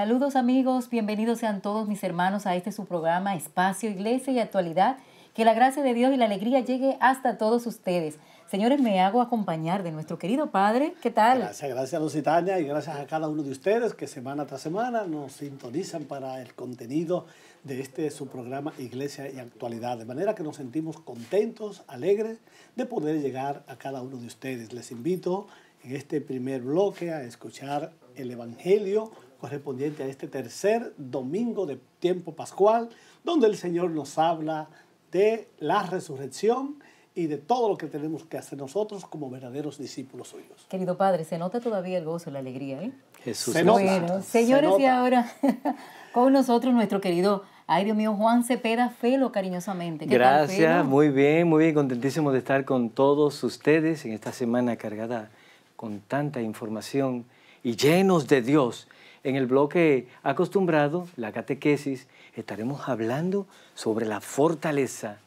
Saludos amigos, bienvenidos sean todos mis hermanos a este su programa Espacio, Iglesia y Actualidad. Que la gracia de Dios y la alegría llegue hasta todos ustedes. Señores, me hago acompañar de nuestro querido Padre. ¿Qué tal? Gracias, gracias Lucitaña y gracias a cada uno de ustedes que semana tras semana nos sintonizan para el contenido de este su programa Iglesia y Actualidad. De manera que nos sentimos contentos, alegres de poder llegar a cada uno de ustedes. Les invito en este primer bloque a escuchar el Evangelio correspondiente a este tercer domingo de tiempo pascual, donde el Señor nos habla de la resurrección y de todo lo que tenemos que hacer nosotros como verdaderos discípulos suyos. Querido Padre, se nota todavía el gozo y la alegría, ¿eh? Jesús. Se nota. señores, y ahora con nosotros nuestro querido, ay Dios mío, Juan Cepeda Felo, cariñosamente. Gracias, muy bien, muy bien, contentísimo de estar con todos ustedes en esta semana cargada con tanta información y llenos de Dios en el bloque acostumbrado, la catequesis, estaremos hablando sobre la fortaleza.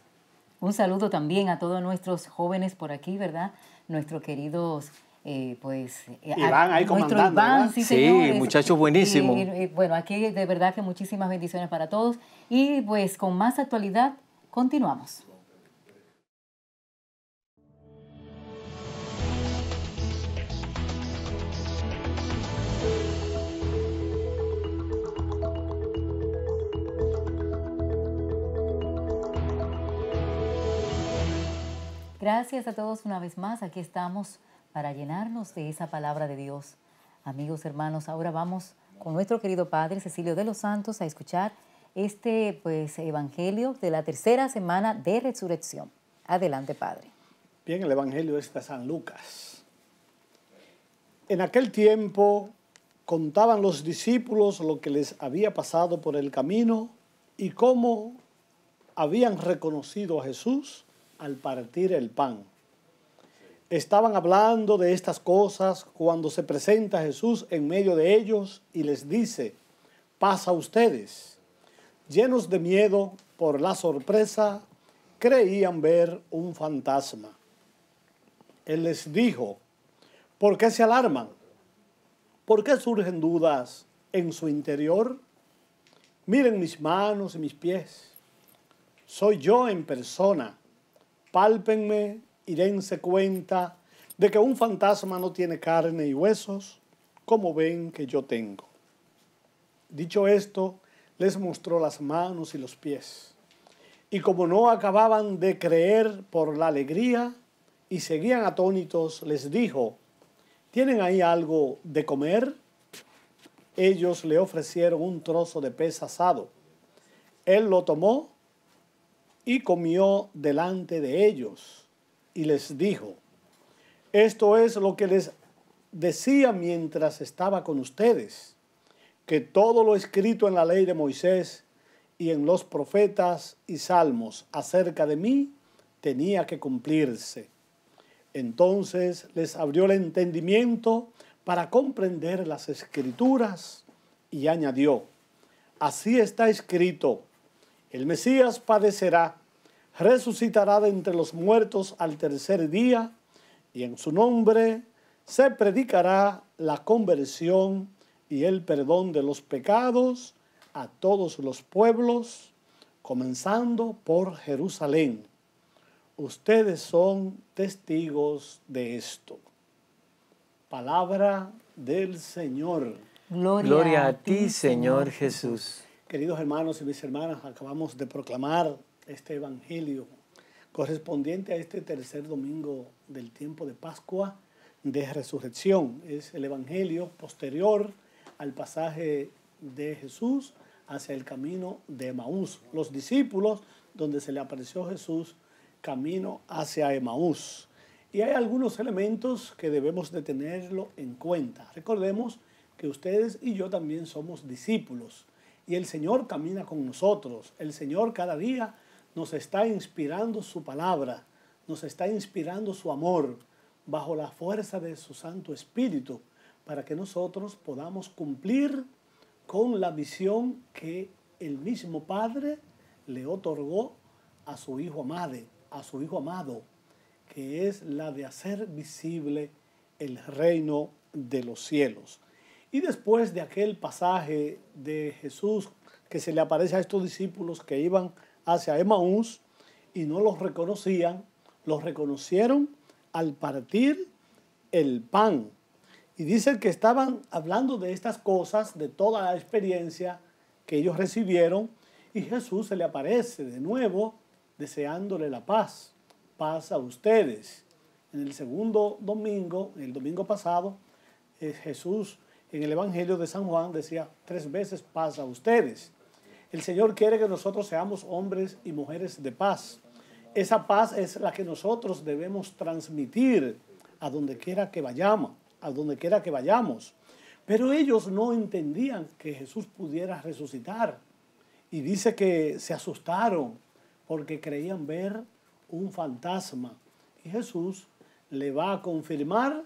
Un saludo también a todos nuestros jóvenes por aquí, ¿verdad? Nuestros queridos eh, pues eh, Iván ahí comandando, Iván, sí, sí muchachos buenísimos. Eh, bueno, aquí de verdad que muchísimas bendiciones para todos y pues con más actualidad continuamos. Gracias a todos una vez más. Aquí estamos para llenarnos de esa palabra de Dios. Amigos, hermanos, ahora vamos con nuestro querido Padre Cecilio de los Santos a escuchar este pues, Evangelio de la tercera semana de resurrección. Adelante, Padre. Bien, el Evangelio es de San Lucas. En aquel tiempo contaban los discípulos lo que les había pasado por el camino y cómo habían reconocido a Jesús al partir el pan. Estaban hablando de estas cosas cuando se presenta Jesús en medio de ellos y les dice, pasa a ustedes. Llenos de miedo por la sorpresa, creían ver un fantasma. Él les dijo, ¿por qué se alarman? ¿Por qué surgen dudas en su interior? Miren mis manos y mis pies. Soy yo en persona. Pálpenme y dense cuenta de que un fantasma no tiene carne y huesos, como ven que yo tengo. Dicho esto, les mostró las manos y los pies. Y como no acababan de creer por la alegría y seguían atónitos, les dijo, ¿tienen ahí algo de comer? Ellos le ofrecieron un trozo de pez asado. Él lo tomó y comió delante de ellos y les dijo, esto es lo que les decía mientras estaba con ustedes, que todo lo escrito en la ley de Moisés y en los profetas y salmos acerca de mí tenía que cumplirse. Entonces les abrió el entendimiento para comprender las escrituras y añadió, así está escrito el Mesías padecerá, resucitará de entre los muertos al tercer día y en su nombre se predicará la conversión y el perdón de los pecados a todos los pueblos, comenzando por Jerusalén. Ustedes son testigos de esto. Palabra del Señor. Gloria, Gloria a ti, Señor Jesús. Queridos hermanos y mis hermanas, acabamos de proclamar este Evangelio correspondiente a este tercer domingo del tiempo de Pascua de Resurrección. Es el Evangelio posterior al pasaje de Jesús hacia el camino de Emaús. Los discípulos, donde se le apareció Jesús, camino hacia Emaús. Y hay algunos elementos que debemos de tenerlo en cuenta. Recordemos que ustedes y yo también somos discípulos. Y el Señor camina con nosotros. El Señor cada día nos está inspirando su palabra, nos está inspirando su amor bajo la fuerza de su Santo Espíritu para que nosotros podamos cumplir con la visión que el mismo Padre le otorgó a su Hijo amado, a su Hijo amado, que es la de hacer visible el reino de los cielos. Y después de aquel pasaje de Jesús que se le aparece a estos discípulos que iban hacia Emaús y no los reconocían, los reconocieron al partir el pan. Y dice que estaban hablando de estas cosas, de toda la experiencia que ellos recibieron, y Jesús se le aparece de nuevo deseándole la paz, paz a ustedes. En el segundo domingo, el domingo pasado, eh, Jesús en el Evangelio de San Juan decía, tres veces paz a ustedes. El Señor quiere que nosotros seamos hombres y mujeres de paz. Esa paz es la que nosotros debemos transmitir a donde quiera que vayamos, a donde quiera que vayamos. Pero ellos no entendían que Jesús pudiera resucitar. Y dice que se asustaron porque creían ver un fantasma. Y Jesús le va a confirmar,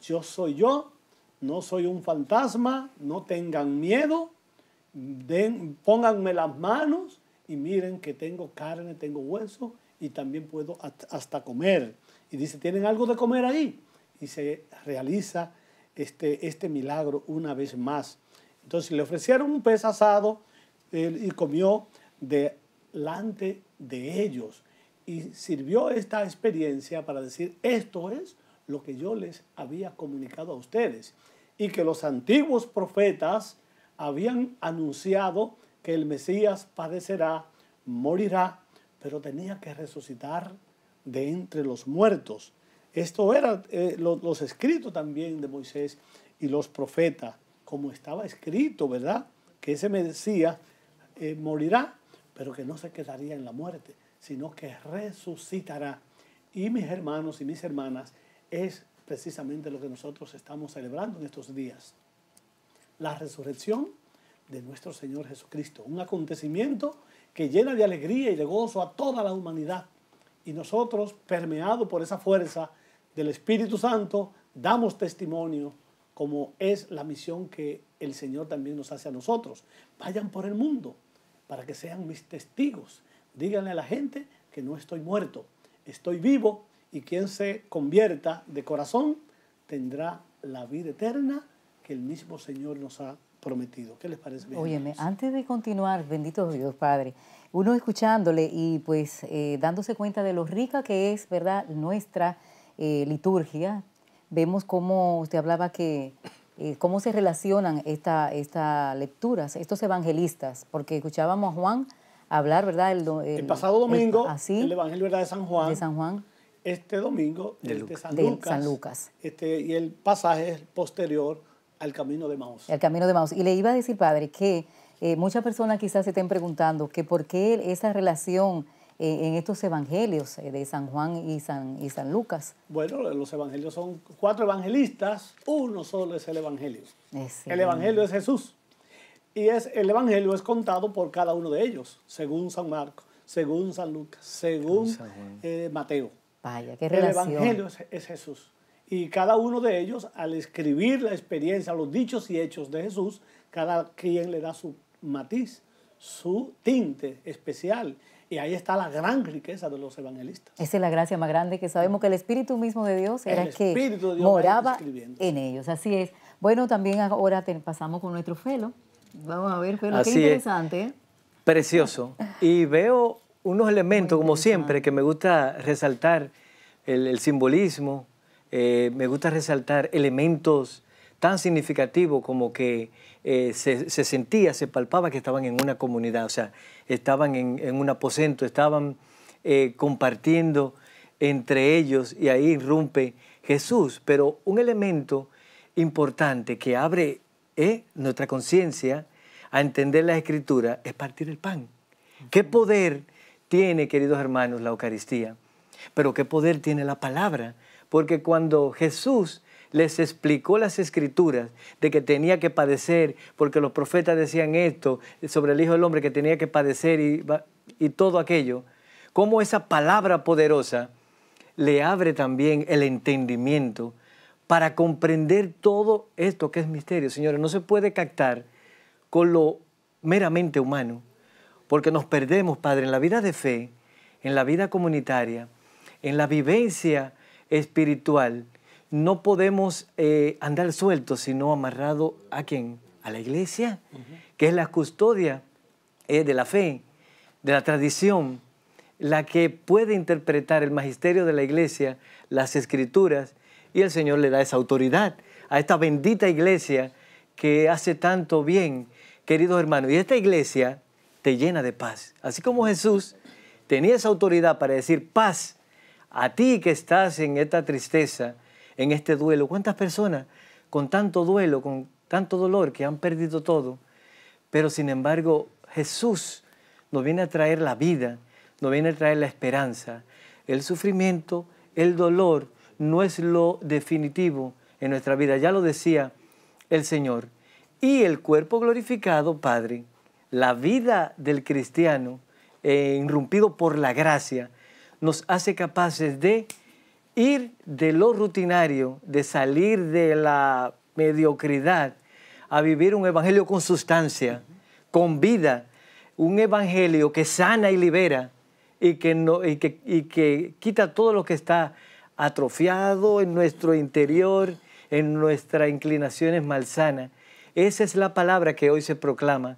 yo soy yo no soy un fantasma, no tengan miedo, den, pónganme las manos y miren que tengo carne, tengo hueso y también puedo hasta comer. Y dice, ¿tienen algo de comer ahí? Y se realiza este, este milagro una vez más. Entonces le ofrecieron un pez asado y comió delante de ellos. Y sirvió esta experiencia para decir, esto es lo que yo les había comunicado a ustedes y que los antiguos profetas habían anunciado que el Mesías padecerá, morirá, pero tenía que resucitar de entre los muertos. Esto era eh, los, escritos también de Moisés y los profetas, como estaba escrito, ¿verdad? Que ese Mesías eh, morirá, pero que no se quedaría en la muerte, sino que resucitará. Y mis hermanos y mis hermanas, es precisamente lo que nosotros estamos celebrando en estos días. La resurrección de nuestro Señor Jesucristo. Un acontecimiento que llena de alegría y de gozo a toda la humanidad. Y nosotros, permeados por esa fuerza del Espíritu Santo, damos testimonio como es la misión que el Señor también nos hace a nosotros. Vayan por el mundo para que sean mis testigos. Díganle a la gente que no estoy muerto, estoy vivo y quien se convierta de corazón tendrá la vida eterna que el mismo Señor nos ha prometido. ¿Qué les parece? Bien, Óyeme, antes de continuar, bendito Dios Padre, uno escuchándole y pues eh, dándose cuenta de lo rica que es, ¿verdad?, nuestra eh, liturgia, vemos cómo usted hablaba que eh, cómo se relacionan estas lecturas, estos evangelistas, porque escuchábamos a Juan hablar, ¿verdad? El, pasado domingo, el, el Evangelio ¿verdad? de San Juan. De San Juan este domingo de, este San, Lucas, Este, y el pasaje es posterior al camino de Maús. El camino de Y le iba a decir, padre, que eh, muchas personas quizás se estén preguntando que por qué esa relación eh, en estos evangelios eh, de San Juan y San, y San Lucas. Bueno, los evangelios son cuatro evangelistas, uno solo es el evangelio. El evangelio es Jesús. Y es, el evangelio es contado por cada uno de ellos, según San Marcos, según San Lucas, según Mateo. Vaya, qué El Evangelio es, Jesús. Y cada uno de ellos, al escribir la experiencia, los dichos y hechos de Jesús, cada quien le da su matiz, su tinte especial. Y ahí está la gran riqueza de los evangelistas. Esa es la gracia más grande que sabemos que el Espíritu mismo de Dios era que moraba en ellos. Así es. Bueno, también ahora pasamos con nuestro Felo. Vamos a ver, Felo, qué interesante. Precioso. Y veo unos elementos, como siempre, que me gusta resaltar, el, simbolismo, eh, me gusta resaltar elementos tan significativos como que eh, se, sentía, se palpaba que estaban en una comunidad, o sea, estaban en, un aposento, estaban eh, compartiendo entre ellos y ahí irrumpe Jesús, pero un elemento importante que abre nuestra conciencia a entender la escritura es partir el pan. ¿Qué poder tiene, queridos hermanos, la Eucaristía, pero qué poder tiene la palabra, porque cuando Jesús les explicó las escrituras de que tenía que padecer, porque los profetas decían esto sobre el Hijo del Hombre, que tenía que padecer y, todo aquello, cómo esa palabra poderosa le abre también el entendimiento para comprender todo esto que es misterio. Señores, no se puede captar con lo meramente humano, porque nos perdemos, Padre, en la vida de fe, en la vida comunitaria, en la vivencia espiritual. No podemos eh, andar sueltos, sino amarrado a quién? A la iglesia, que es la custodia eh, de la fe, de la tradición, la que puede interpretar el magisterio de la iglesia, las escrituras, y el Señor le da esa autoridad a esta bendita iglesia que hace tanto bien, queridos hermanos. Y esta iglesia te llena de paz. Así como Jesús tenía esa autoridad para decir paz a ti que estás en esta tristeza, en este duelo. ¿Cuántas personas con tanto duelo, con tanto dolor que han perdido todo? Pero sin embargo, Jesús nos viene a traer la vida, nos viene a traer la esperanza. El sufrimiento, el dolor no es lo definitivo en nuestra vida. Ya lo decía el Señor. Y el cuerpo glorificado, Padre, la vida del cristiano, eh, irrumpido por la gracia, nos hace capaces de ir de lo rutinario, de salir de la mediocridad, a vivir un evangelio con sustancia, con vida, un evangelio que sana y libera y que, y que quita todo lo que está atrofiado en nuestro interior, en nuestras inclinaciones malsanas. Esa es la palabra que hoy se proclama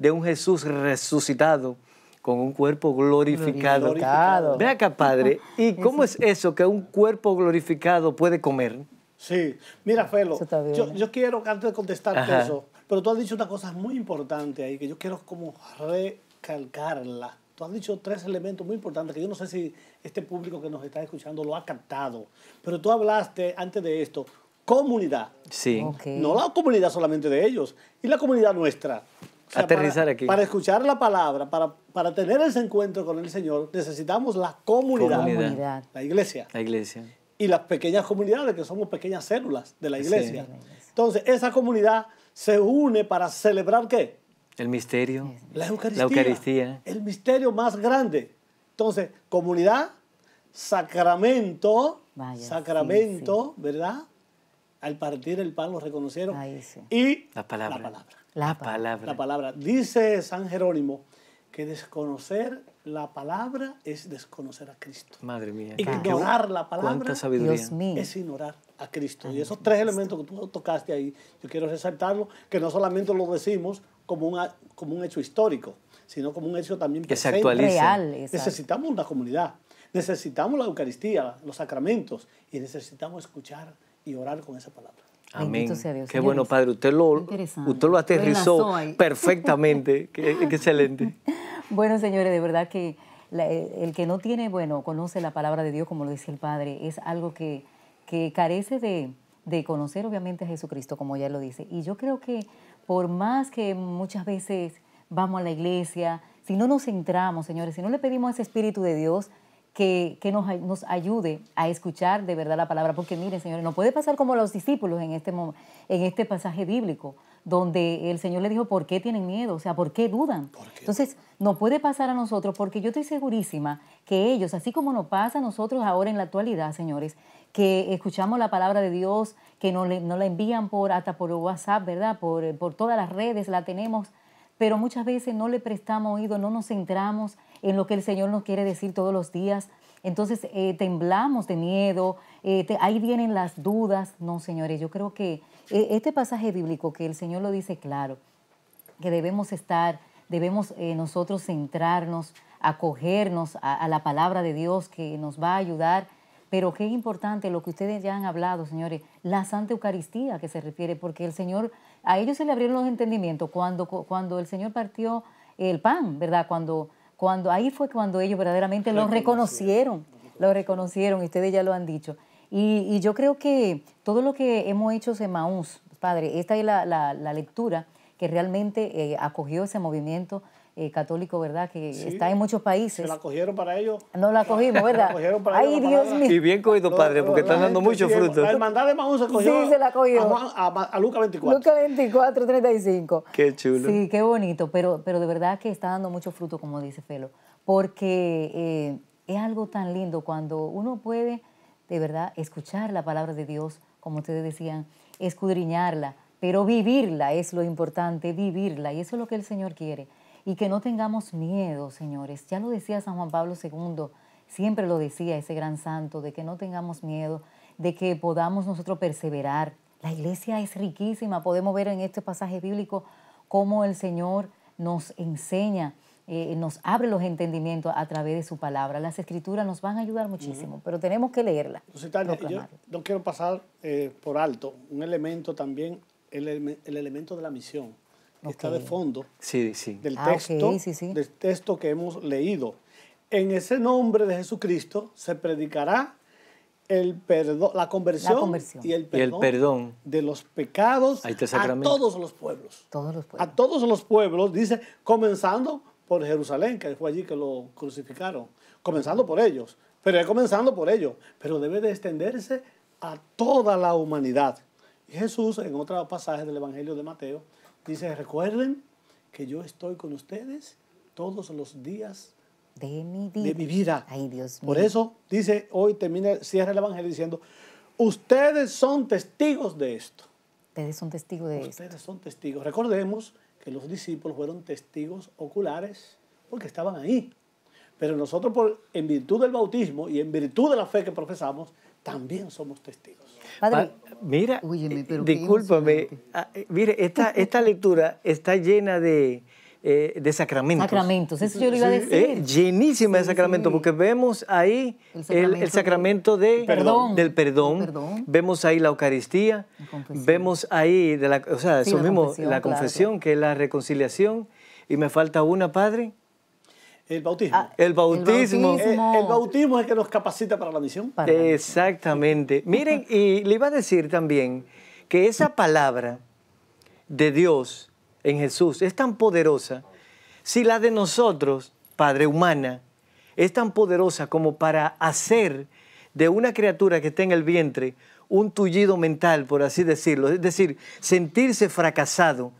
de un Jesús resucitado con un cuerpo glorificado. glorificado. Ve acá, Padre, ¿y cómo es eso que un cuerpo glorificado puede comer? Sí, mira, Felo, yo, quiero, antes de contestarte eso, pero tú has dicho una cosa muy importante ahí, que yo quiero como recalcarla. Tú has dicho tres elementos muy importantes que yo no sé si este público que nos está escuchando lo ha captado, pero tú hablaste antes de esto, comunidad. Sí. No la comunidad solamente de ellos, y la comunidad nuestra aterrizar para, aquí. Para escuchar la palabra, para, tener ese encuentro con el Señor, necesitamos la comunidad, la iglesia. La iglesia. Y las pequeñas comunidades, que somos pequeñas células de la iglesia. Entonces, esa comunidad se une para celebrar qué? El misterio. La Eucaristía. La Eucaristía. El misterio más grande. Entonces, comunidad, sacramento, sacramento, ¿verdad? al partir el pan lo reconocieron. Y la palabra. La palabra. La palabra. La palabra. Dice San Jerónimo que desconocer la palabra es desconocer a Cristo. Madre mía. Ignorar la palabra es ignorar a Cristo. y esos tres elementos que tú tocaste ahí, yo quiero resaltarlo, que no solamente lo decimos como un, como un hecho histórico, sino como un hecho también que se necesitamos una comunidad, necesitamos la Eucaristía, los sacramentos, y necesitamos escuchar y orar con esa palabra. Amén. Qué bueno, pues, Padre. Usted lo, usted lo aterrizó perfectamente. Qué, excelente. bueno, señores, de verdad que eh, el que no tiene, bueno, conoce la palabra de Dios, como lo dice el Padre, es algo que, que carece de, de conocer, obviamente, a Jesucristo, como ya lo dice. Y yo creo que por más que muchas veces vamos a la iglesia, si no nos centramos, señores, si no le pedimos ese Espíritu de Dios, que, nos, ayude a escuchar de verdad la palabra, porque miren, señores, no puede pasar como los discípulos en este, en este pasaje bíblico, donde el Señor le dijo, ¿por qué tienen miedo? O sea, ¿por qué dudan? Entonces, no puede pasar a nosotros, porque yo estoy segurísima que ellos, así como nos pasa a nosotros ahora en la actualidad, señores, que escuchamos la palabra de Dios, que nos, la envían por, hasta por WhatsApp, ¿verdad? Por, por todas las redes, la tenemos, pero muchas veces no le prestamos oído, no nos centramos en lo que el Señor nos quiere decir todos los días. Entonces eh, temblamos de miedo, eh, ahí vienen las dudas. No, señores, yo creo que eh, este pasaje bíblico que el Señor lo dice claro, que debemos estar, debemos nosotros centrarnos, acogernos a, la palabra de Dios que nos va a ayudar. Pero qué importante lo que ustedes ya han hablado, señores, la Santa Eucaristía que se refiere, porque el Señor, a ellos se le abrieron los entendimientos cuando, cuando el Señor partió el pan, ¿verdad? Cuando cuando, ahí fue cuando ellos verdaderamente lo reconocieron, lo reconocieron, ustedes ya lo han dicho. Y, yo creo que todo lo que hemos hecho Maús, padre, esta es la, lectura que realmente eh, acogió ese movimiento eh, católico, ¿verdad? Que está en muchos países. Se la cogieron para ellos. No la cogimos, ¿verdad? Ay, Dios mío. Y bien cogido, padre, porque está dando mucho fruto. La hermandad de Mahón se Sí, se la cogió. A, a, Lucas 24. Lucas 24, 35. Qué chulo. Sí, qué bonito, pero, pero de verdad que está dando mucho fruto, como dice Felo, porque eh, es algo tan lindo cuando uno puede, de verdad, escuchar la palabra de Dios, como ustedes decían, escudriñarla, pero vivirla es lo importante, vivirla, y eso es lo que el Señor quiere y que no tengamos miedo, señores. Ya lo decía San Juan Pablo II, siempre lo decía ese gran santo, de que no tengamos miedo, de que podamos nosotros perseverar. La iglesia es riquísima, podemos ver en este pasaje bíblico cómo el Señor nos enseña, eh, nos abre los entendimientos a través de su palabra. Las escrituras nos van a ayudar muchísimo, pero tenemos que leerla. no quiero pasar eh, por alto un elemento también, el elemento de la misión está de fondo sí, Del, ah, texto, del texto que hemos leído. En ese nombre de Jesucristo se predicará el la conversión, Y, el perdón de los pecados a este todos los pueblos. A todos los pueblos, dice, comenzando por Jerusalén, que fue allí que lo crucificaron, comenzando por ellos, pero comenzando por ellos, pero debe de extenderse a toda la humanidad. Jesús, en otro pasaje del Evangelio de Mateo, Dice, recuerden que yo estoy con ustedes todos los días de mi vida. Por eso dice, hoy termina, cierra el Evangelio diciendo, ustedes son testigos de esto. Ustedes son testigos de esto. Ustedes son testigos. Recordemos que los discípulos fueron testigos oculares porque estaban ahí. Pero nosotros, por, en virtud del bautismo y en virtud de la fe que profesamos, también somos testigos. Padre, mira, eh, discúlpame, ah, eh, mire, esta, esta lectura está llena eh, de, sacramentos. Sacramentos, eso yo lo iba a decir. llenísima de sacramentos, porque vemos ahí el sacramento, de, del perdón, vemos ahí la Eucaristía, vemos ahí, la, confesión, que es la reconciliación, y me falta una, Padre. Ah, el bautismo. el bautismo. Eh, el bautismo. es el que nos capacita para la misión. Exactamente. Miren, y le iba a decir también que esa palabra de Dios en Jesús es tan poderosa, si la de nosotros, Padre humana, es tan poderosa como para hacer de una criatura que está en el vientre un tullido mental, por así decirlo. Es decir, sentirse fracasado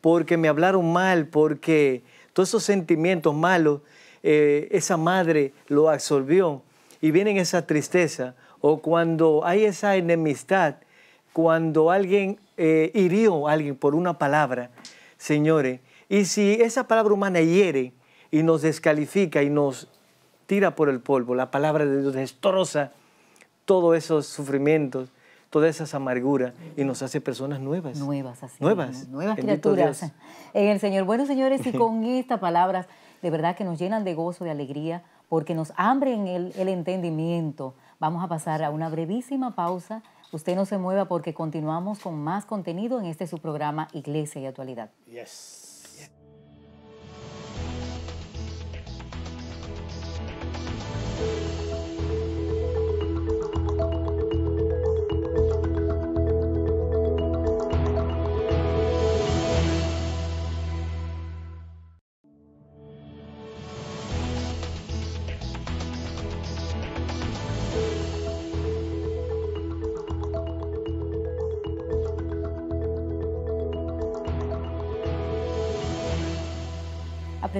porque me hablaron mal, porque todos esos sentimientos malos, eh, esa madre lo absorbió y viene esa tristeza. O cuando hay esa enemistad, cuando alguien eh, hirió a alguien por una palabra, señores, y si esa palabra humana hiere y nos descalifica y nos tira por el polvo, la palabra de Dios destroza todos esos sufrimientos, toda esa amargura y nos hace personas nuevas. Nuevas, así. Nuevas. nuevas criaturas en el Señor. Bueno, señores, y con estas palabras de verdad que nos llenan de gozo, de alegría, porque nos hambre el, el entendimiento. Vamos a pasar a una brevísima pausa. Usted no se mueva porque continuamos con más contenido en este su programa Iglesia y Actualidad. Yes.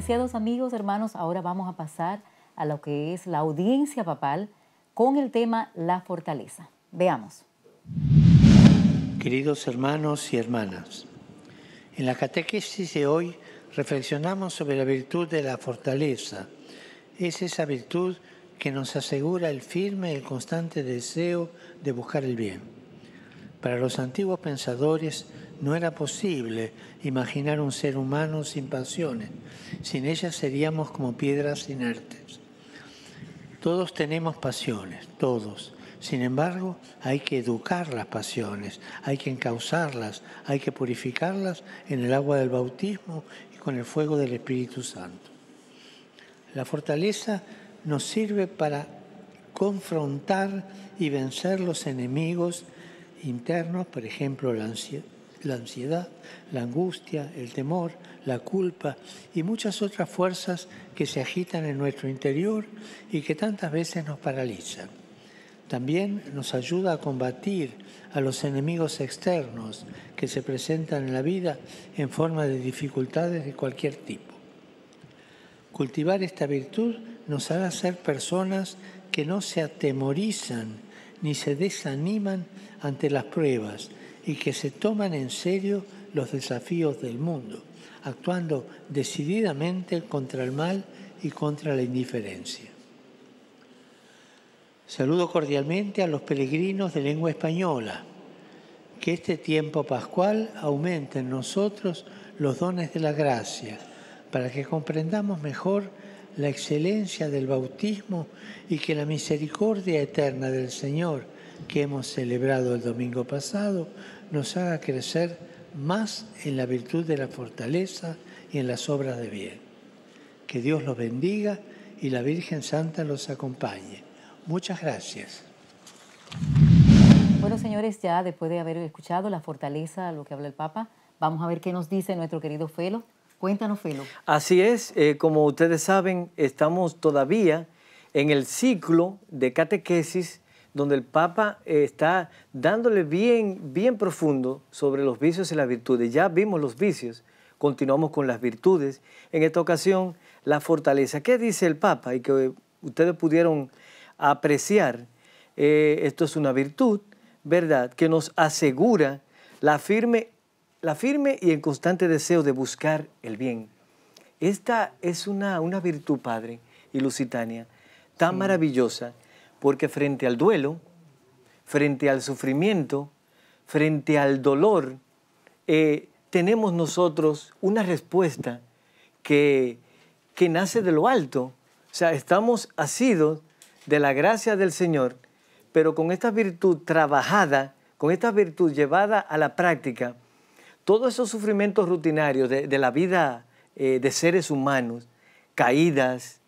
Queridos amigos, hermanos, ahora vamos a pasar a lo que es la audiencia papal con el tema La fortaleza. Veamos. Queridos hermanos y hermanas, en la catequesis de hoy reflexionamos sobre la virtud de la fortaleza. Es esa virtud que nos asegura el firme y el constante deseo de buscar el bien. Para los antiguos pensadores, no era posible imaginar un ser humano sin pasiones. Sin ellas seríamos como piedras inertes. Todos tenemos pasiones, todos. Sin embargo, hay que educar las pasiones, hay que encauzarlas, hay que purificarlas en el agua del bautismo y con el fuego del Espíritu Santo. La fortaleza nos sirve para confrontar y vencer los enemigos internos, por ejemplo, la ansiedad la ansiedad, la angustia, el temor, la culpa y muchas otras fuerzas que se agitan en nuestro interior y que tantas veces nos paralizan. También nos ayuda a combatir a los enemigos externos que se presentan en la vida en forma de dificultades de cualquier tipo. Cultivar esta virtud nos hará ser personas que no se atemorizan ni se desaniman ante las pruebas, y que se toman en serio los desafíos del mundo, actuando decididamente contra el mal y contra la indiferencia. Saludo cordialmente a los peregrinos de lengua española. Que este tiempo pascual aumente en nosotros los dones de la gracia, para que comprendamos mejor la excelencia del bautismo y que la misericordia eterna del Señor que hemos celebrado el domingo pasado nos haga crecer más en la virtud de la fortaleza y en las obras de bien. Que Dios los bendiga y la Virgen Santa los acompañe. Muchas gracias. Bueno, señores, ya después de haber escuchado la fortaleza, lo que habla el Papa, vamos a ver qué nos dice nuestro querido Felo. Cuéntanos, Felo. Así es, eh, como ustedes saben, estamos todavía en el ciclo de catequesis donde el Papa eh, está dándole bien, bien profundo sobre los vicios y las virtudes. Ya vimos los vicios, continuamos con las virtudes. En esta ocasión, la fortaleza. ¿Qué dice el Papa? Y que eh, ustedes pudieron apreciar, eh, esto es una virtud, ¿verdad? Que nos asegura la firme, la firme y el constante deseo de buscar el bien. Esta es una, virtud, Padre y Lusitania, tan maravillosa porque frente al duelo, frente al sufrimiento, frente al dolor, eh, tenemos nosotros una respuesta que, nace de lo alto. O sea, estamos asidos de la gracia del Señor, pero con esta virtud trabajada, con esta virtud llevada a la práctica, todos esos sufrimientos rutinarios de, la vida eh, de seres humanos, caídas,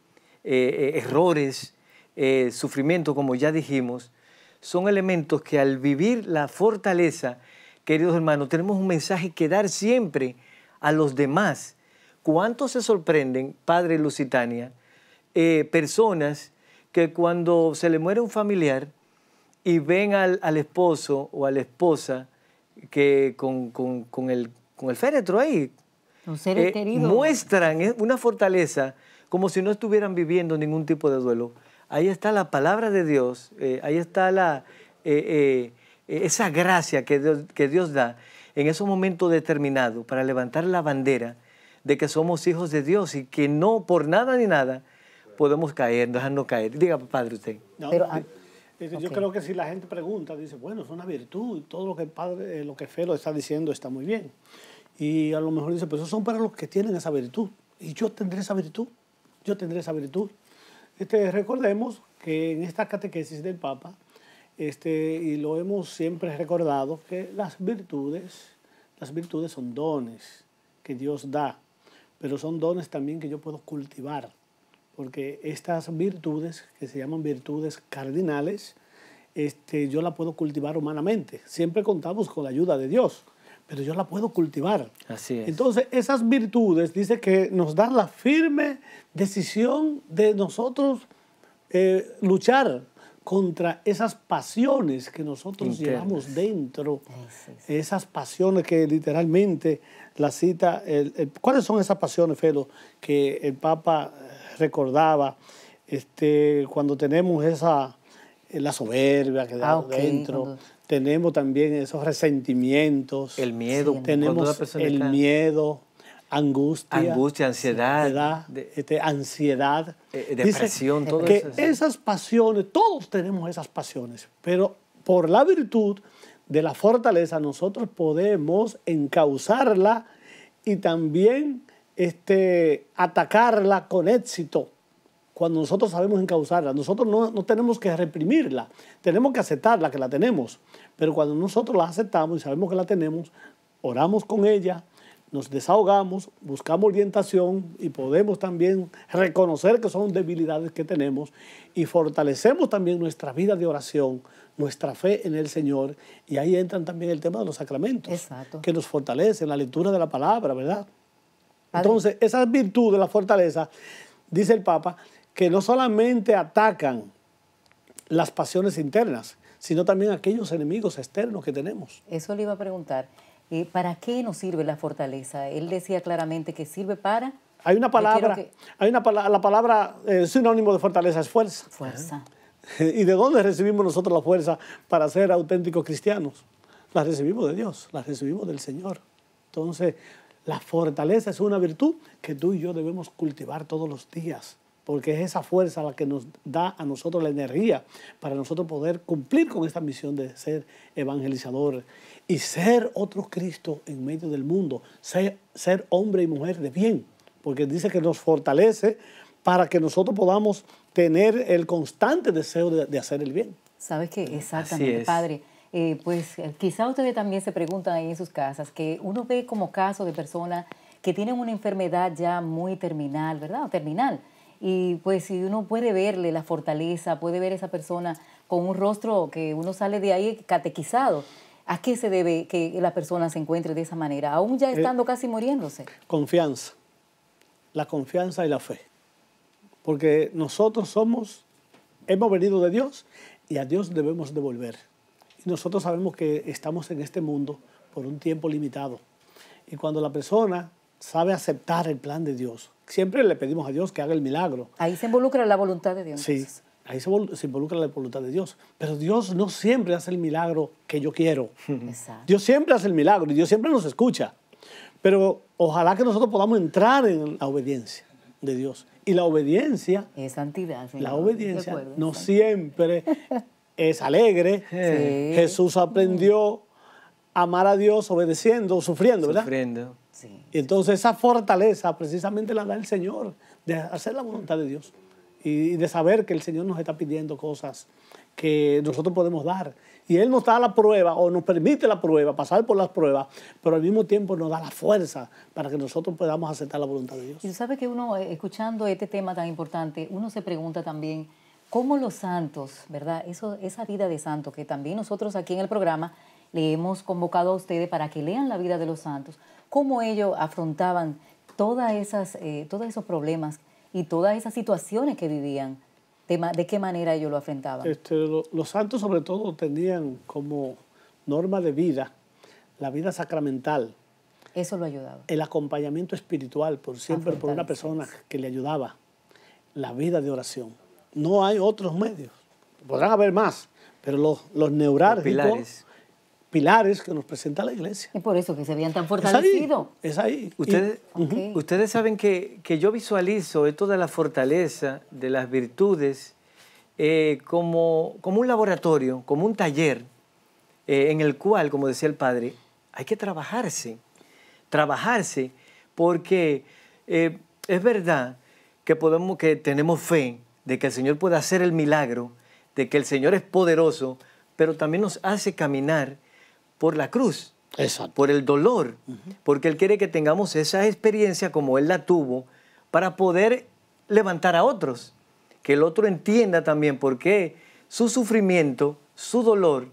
eh, errores, eh, sufrimiento, como ya dijimos, son elementos que al vivir la fortaleza, queridos hermanos, tenemos un mensaje que dar siempre a los demás. ¿Cuántos se sorprenden, Padre Lusitania, eh, personas que cuando se le muere un familiar y ven al, esposo o a la esposa que con, el, con el, féretro ahí, eh, muestran una fortaleza como si no estuvieran viviendo ningún tipo de duelo? ahí está la palabra de Dios, eh, ahí está eh, eh, esa gracia que Dios, da en ese momento determinado para levantar la bandera de que somos hijos de Dios y que no por nada ni nada podemos caer, dejarnos caer. Diga, padre, usted. Ah, yo creo que si la gente pregunta, dice, bueno, es una virtud, todo lo que, padre, lo que Felo está diciendo está muy bien. Y a lo mejor dice, pues eso son para los que tienen esa virtud. Y yo tendré esa virtud, yo tendré esa virtud. Este, recordemos que en esta catequesis del Papa, este, y lo hemos siempre recordado, que las virtudes, las virtudes son dones que Dios da, pero son dones también que yo puedo cultivar, porque estas virtudes, que se llaman virtudes cardinales, este, yo la puedo cultivar humanamente. Siempre contamos con la ayuda de Dios pero yo la puedo cultivar. Así es. Entonces, esas virtudes, dice que nos dan la firme decisión de nosotros eh, luchar contra esas pasiones que nosotros llevamos dentro, esas pasiones que literalmente la cita, ¿cuáles son esas pasiones, Felo, que el Papa recordaba este, cuando tenemos esa, eh, la soberbia que ah, dentro, tenemos también esos resentimientos. El miedo. tenemos el miedo, angustia. Angustia, ansiedad. ansiedad. Este, eh, eh, depresión, todo que Esas pasiones, todos tenemos esas pasiones, pero por la virtud de la fortaleza nosotros podemos encauzarla y también este, atacarla con éxito cuando nosotros sabemos encauzarla. Nosotros no, tenemos que reprimirla, tenemos que aceptarla, que la tenemos. Pero cuando nosotros la aceptamos y sabemos que la tenemos, oramos con ella, nos desahogamos, buscamos orientación y podemos también reconocer que son debilidades que tenemos y fortalecemos también nuestra vida de oración, nuestra fe en el Señor. Y ahí entran también el tema de los sacramentos, que nos fortalecen, la lectura de la palabra, ¿verdad? Entonces, esa virtud de la fortaleza, dice el Papa, que no solamente atacan las pasiones internas, sino también aquellos enemigos externos que tenemos. Eso le iba a preguntar. Eh, ¿Para qué nos sirve la fortaleza? Él decía claramente que sirve para... Hay una palabra, hay una la palabra eh, sinónimo de fortaleza es fuerza. Fuerza. ¿Y de dónde recibimos nosotros la fuerza para ser auténticos cristianos? La recibimos de Dios, la recibimos del Señor. Entonces, la fortaleza es una virtud que tú y yo debemos cultivar todos los días porque es esa fuerza la que nos da a nosotros la energía para nosotros poder cumplir con esta misión de ser evangelizador y ser otro Cristo en medio del mundo, ser, ser hombre y mujer de bien, porque dice que nos fortalece para que nosotros podamos tener el constante deseo de, hacer el bien. ¿Sabes qué? Exactamente, Padre. Eh, pues eh, quizá ustedes también se preguntan ahí en sus casas, que uno ve como casos de personas que tienen una enfermedad ya muy terminal, ¿verdad? terminal, y pues si uno puede verle la fortaleza, puede ver a esa persona con un rostro que uno sale de ahí catequizado. ¿A qué se debe que la persona se encuentre de esa manera, aún ya eh, estando casi muriéndose? Confianza, la confianza y la fe. Porque nosotros somos, hemos venido de Dios y a Dios debemos devolver. Y nosotros sabemos que estamos en este mundo por un tiempo limitado. Y cuando la persona sabe aceptar el plan de Dios. Siempre le pedimos a Dios que haga el milagro. Ahí se involucra la voluntad de Dios. Sí, ahí se, involucra la voluntad de Dios. Pero Dios no siempre hace el milagro que yo quiero. Dios siempre hace el milagro y Dios siempre nos escucha. Pero ojalá que nosotros podamos entrar en la obediencia de Dios. Y la obediencia... Es santidad. La obediencia no siempre es alegre. Jesús aprendió a amar a Dios obedeciendo, sufriendo, ¿verdad? Sufriendo. Y entonces esa fortaleza precisamente la da el Señor, de hacer la voluntad de Dios y de saber que el Señor nos está pidiendo cosas que nosotros podemos dar. Y Él nos da la prueba o nos permite la prueba, pasar por las pruebas, pero al mismo tiempo nos da la fuerza para que nosotros podamos aceptar la voluntad de Dios. Y sabe que uno, eh, escuchando este tema tan importante, uno se pregunta también, ¿cómo los santos, verdad? Eso, esa vida de santo que también nosotros aquí en el programa le hemos convocado a ustedes para que lean la vida de los santos cómo ellos afrontaban todas esas, eh, todos esos problemas y todas esas situaciones que vivían, de, qué manera ellos lo afrontaban. Este, los santos sobre todo tenían como norma de vida la vida sacramental. Eso lo ayudaba. El acompañamiento espiritual, por siempre por una persona que le ayudaba, la vida de oración. No hay otros medios. Podrán haber más, pero los, los neurálgicos pilares que nos presenta la iglesia. Y por eso que se habían tan fortalecido. Es ahí. Ustedes, ustedes saben que, yo visualizo toda la fortaleza, de las virtudes, eh, como, como un laboratorio, como un taller, eh, en el cual, como decía el padre, hay que trabajarse. Trabajarse porque eh, es verdad que, podemos, que tenemos fe de que el Señor puede hacer el milagro, de que el Señor es poderoso, pero también nos hace caminar por la cruz, por el dolor, porque Él quiere que tengamos esa experiencia como Él la tuvo para poder levantar a otros, que el otro entienda también por qué su sufrimiento, su dolor,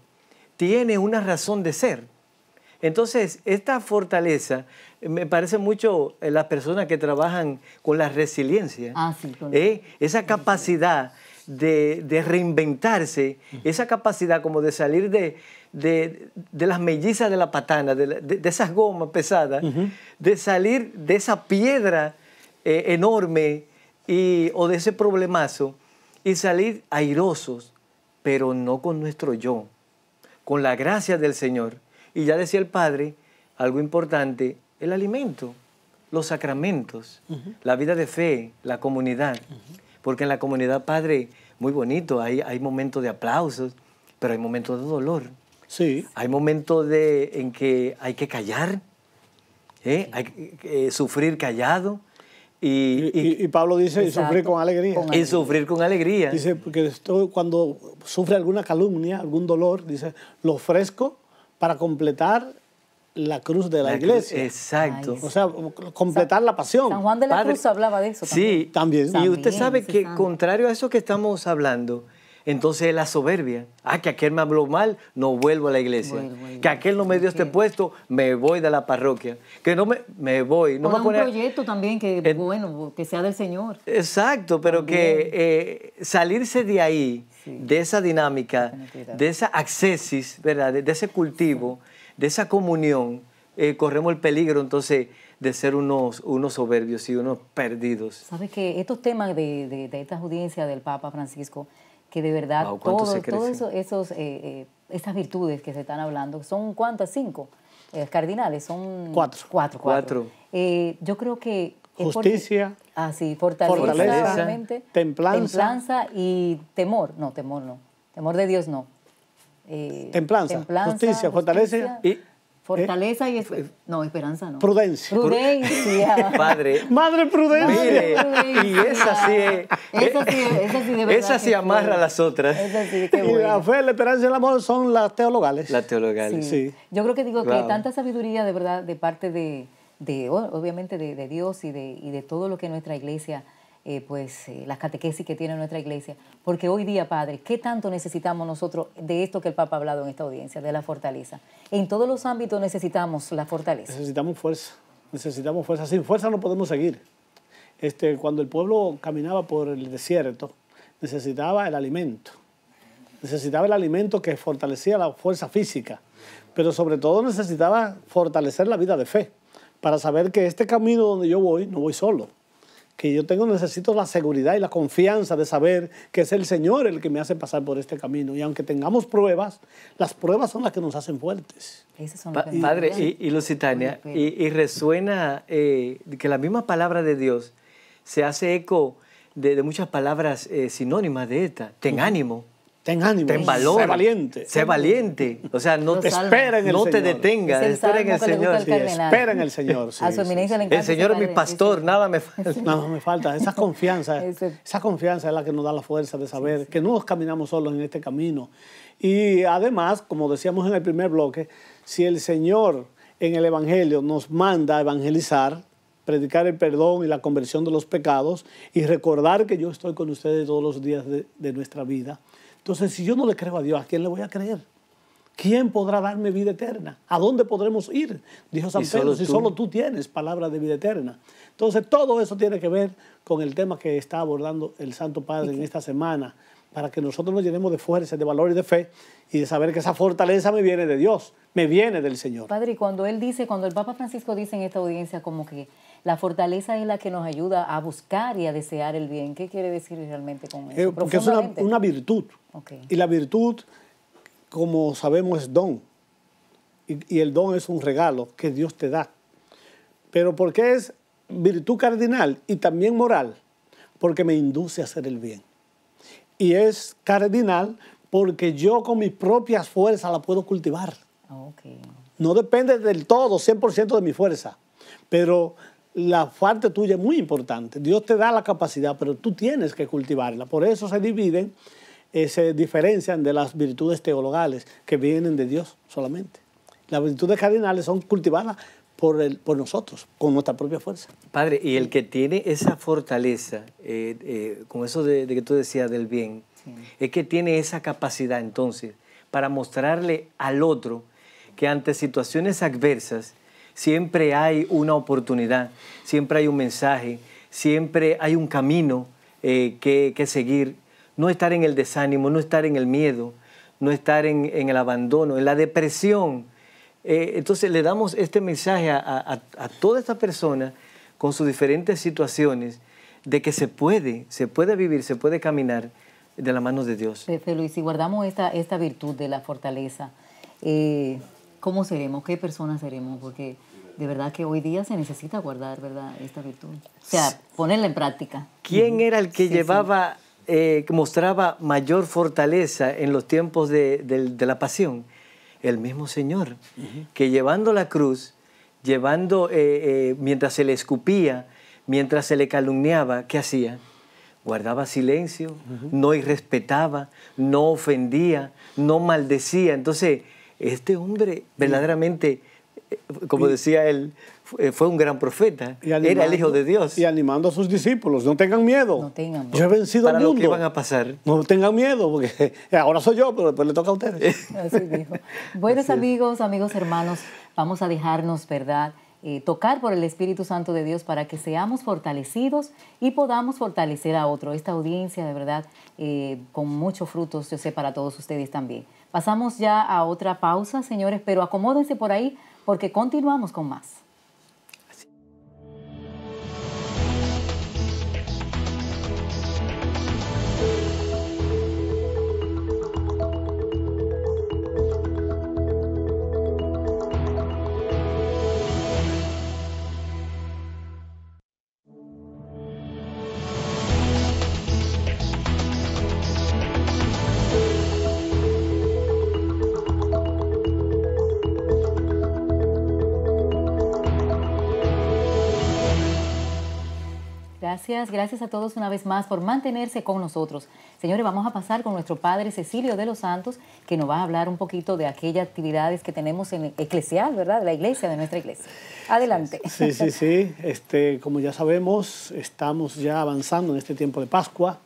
tiene una razón de ser. Entonces, esta fortaleza, me parece mucho eh, las personas que trabajan con la resiliencia, ah, ¿eh? esa capacidad de, reinventarse, esa capacidad como de salir de, de, de las mellizas de la patana, de, de esas gomas pesadas, de salir de esa piedra eh, enorme y, o de ese problemazo y salir airosos, pero no con nuestro yo, con la gracia del Señor. Y ya decía el Padre, algo importante, el alimento, los sacramentos, la vida de fe, la comunidad. Porque en la comunidad, Padre, muy bonito, hay, hay momentos de aplausos, pero hay momentos de dolor. Sí. Hay momentos de, en que hay que callar, ¿eh? hay que eh, sufrir callado. Y, y, Pablo dice, y sufrir con alegría. Y sufrir con alegría. Dice, porque esto, cuando sufre alguna calumnia, algún dolor, dice, lo ofrezco para completar la cruz de la, iglesia. Exacto. O sea, completar la pasión. San Juan de la Cruz hablaba de eso. También. Sí, también. Y usted sabe que, contrario a eso que estamos hablando, entonces es la soberbia. Ah, que aquel me habló mal, no vuelvo a la iglesia. que aquel no me dio este puesto, me voy de la parroquia. Que no me, me voy. No me un proyecto también que, bueno, que sea del Señor. Exacto, pero que eh, salirse de ahí, de esa dinámica, de esa accesis, ¿verdad? De, ese cultivo, de esa comunión, eh, corremos el peligro entonces de ser unos, unos soberbios y unos perdidos. Sabes que estos temas de, de esta audiencia del Papa Francisco que de verdad todas esos, eh, eh, esas virtudes que se están hablando, ¿son cuántas? Cinco eh, cardinales, son cuatro. Cuatro. cuatro. yo creo que... Justicia. así ah, sí, fortaleza, templanza. Templanza y temor. No, temor no. Temor de Dios no. templanza, justicia, justicia fortaleza y, Fortaleza y eh, esperanza. Eh, no, esperanza no. Prudencia. Prudencia. Padre. Madre prudencia. y esa sí es. Esa sí, eh, esa sí de verdad. Esa sí amarra a las otras. Esa sí, qué Y la fe, la esperanza y el amor son las teologales. Las teologales. Sí. Yo creo que digo que tanta sabiduría de verdad de parte de, obviamente, de, de Dios y de, y de todo lo que nuestra iglesia eh, pues, eh, las catequesis que tiene nuestra iglesia. Porque hoy día, Padre, ¿qué tanto necesitamos nosotros de esto que el Papa ha hablado en esta audiencia, de la fortaleza? En todos los ámbitos necesitamos la fortaleza. Necesitamos fuerza, necesitamos fuerza. Sin fuerza no podemos seguir. Este, cuando el pueblo caminaba por el desierto, necesitaba el alimento. Necesitaba el alimento que fortalecía la fuerza física, pero sobre todo necesitaba fortalecer la vida de fe, para saber que este camino donde yo voy no voy solo, que yo tengo, necesito la seguridad y la confianza de saber que es el Señor el que me hace pasar por este camino. Y aunque tengamos pruebas, las pruebas son las que nos hacen fuertes. Son padre y, Lusitania, y, resuena eh, que la misma palabra de Dios se hace eco de, muchas palabras eh, sinónimas de esta. Ten ánimo Ten ánimo. Ten valor. Sé valiente. Sé valiente. O sea, no, te, espera no te detengas. espera en el Señor. espera en el Señor. a su eminencia El Señor es mi pastor, nada me falta. Nada me falta. Esa confianza, esa confianza es la que nos da la fuerza de saber que no nos caminamos solos en este camino. Y además, como decíamos en el primer bloque, si el Señor en el Evangelio nos manda a evangelizar, predicar el perdón y la conversión de los pecados y recordar que yo estoy con ustedes todos los días de nuestra vida entonces, si yo no le creo a Dios, ¿a quién le voy a creer? ¿Quién podrá darme vida eterna? ¿A dónde podremos ir? Dijo San Pedro, si solo tú tienes palabra de vida eterna. Entonces, todo eso tiene que ver con el tema que está abordando el Santo Padre en esta semana, para que nosotros nos llenemos de fuerza, de valor y de fe, y de saber que esa fortaleza me viene de Dios, me viene del Señor. Padre, y cuando él dice, cuando el Papa Francisco dice en esta audiencia como que la fortaleza es la que nos ayuda a buscar y a desear el bien. ¿Qué quiere decir realmente con eso? Eh, porque es una, virtud. Y la virtud, como sabemos, es don. Y, el don es un regalo que Dios te da. Pero ¿por qué es virtud cardinal y también moral? Porque me induce a hacer el bien. Y es cardinal porque yo con mis propias fuerzas la puedo cultivar. Ah, no depende del todo, 100% de mi fuerza, pero la parte tuya es muy importante. Dios te da la capacidad, pero tú tienes que cultivarla. Por eso se dividen, eh, se diferencian de las virtudes teologales que vienen de Dios solamente. Las virtudes cardinales son cultivadas por, el, por nosotros, con nuestra propia fuerza. Padre, y el que tiene esa fortaleza, eh, eh, con eso de, que tú decías del bien, es que tiene esa capacidad entonces para mostrarle al otro que ante situaciones adversas, Siempre hay una oportunidad, siempre hay un mensaje, siempre hay un camino eh, que, que, seguir. No estar en el desánimo, no estar en el miedo, no estar en, el abandono, en la depresión. Eh, entonces le damos este mensaje a, a, toda esta persona con sus diferentes situaciones de que se puede, se puede vivir, se puede caminar de la mano de Dios. Félix, Luis, si guardamos esta, esta virtud de la fortaleza, eh, ¿cómo seremos? ¿Qué personas seremos? Porque de verdad que hoy día se necesita guardar, ¿verdad? Esta virtud. O sea, ponerla en práctica. ¿Quién era el que llevaba, eh, mostraba mayor fortaleza en los tiempos de, de la pasión? El mismo Señor, que llevando la cruz, llevando, eh, eh, mientras se le escupía, mientras se le calumniaba, ¿qué hacía? Guardaba silencio, no irrespetaba, no ofendía, no maldecía. Entonces, este hombre verdaderamente como decía él, eh, fue un gran profeta. era el Hijo de Dios. Y animando a sus discípulos, no tengan miedo. No tengan miedo. Yo he vencido a al mundo. Lo que van a pasar. No tengan miedo, porque ahora soy yo, pero después le toca a ustedes. Así dijo. Buenos amigos, amigos hermanos, vamos a dejarnos, ¿verdad? Eh, tocar por el Espíritu Santo de Dios para que seamos fortalecidos y podamos fortalecer a otro. Esta audiencia, de verdad, eh, con muchos frutos, yo sé, para todos ustedes también. Pasamos ya a otra pausa, señores, pero acomódense por ahí porque continuamos con más. gracias. a todos una vez más por mantenerse con nosotros. Señores, vamos a pasar con nuestro padre Cecilio de los Santos, que nos va a hablar un poquito de aquellas actividades que tenemos en eclesial, ¿verdad? la iglesia, de nuestra iglesia. Adelante. Sí, sí, sí. Este, como ya sabemos, estamos ya avanzando en este tiempo de Pascua